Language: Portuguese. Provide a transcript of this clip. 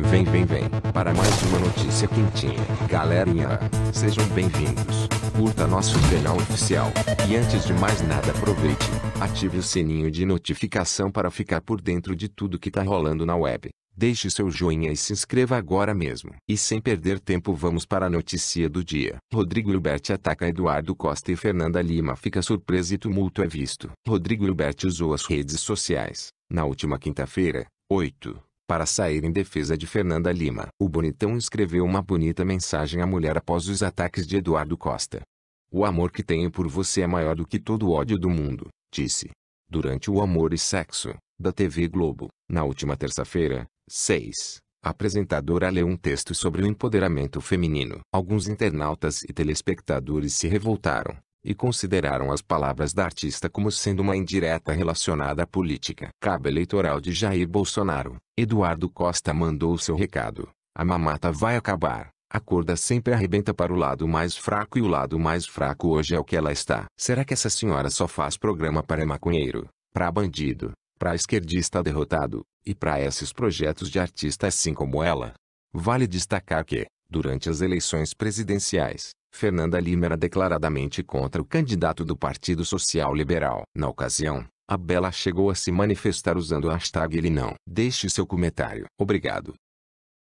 Vem, vem, vem, para mais uma notícia quentinha. Galerinha, sejam bem-vindos. Curta nosso canal oficial. E antes de mais nada, aproveite, ative o sininho de notificação para ficar por dentro de tudo que tá rolando na web. Deixe seu joinha e se inscreva agora mesmo. E sem perder tempo, vamos para a notícia do dia. Rodrigo Hilbert ataca Eduardo Costa e Fernanda Lima fica surpresa e tumulto é visto. Rodrigo Hilbert usou as redes sociais. Na última quinta-feira, 8 para sair em defesa de Fernanda Lima. O Bonitão escreveu uma bonita mensagem à mulher após os ataques de Eduardo Costa. O amor que tenho por você é maior do que todo o ódio do mundo, disse. Durante o Amor e Sexo, da TV Globo, na última terça-feira, 6, a apresentadora leu um texto sobre o empoderamento feminino. Alguns internautas e telespectadores se revoltaram, e consideraram as palavras da artista como sendo uma indireta relacionada à política. Cabo eleitoral de Jair Bolsonaro, Eduardo Costa mandou seu recado. A mamata vai acabar. A corda sempre arrebenta para o lado mais fraco e o lado mais fraco hoje é o que ela está. Será que essa senhora só faz programa para maconheiro, para bandido, para esquerdista derrotado, e para esses projetos de artista assim como ela? Vale destacar que, durante as eleições presidenciais, Fernanda Lima era declaradamente contra o candidato do Partido Social Liberal. Na ocasião, a Bela chegou a se manifestar usando o hashtag Ele Não. Deixe seu comentário. Obrigado.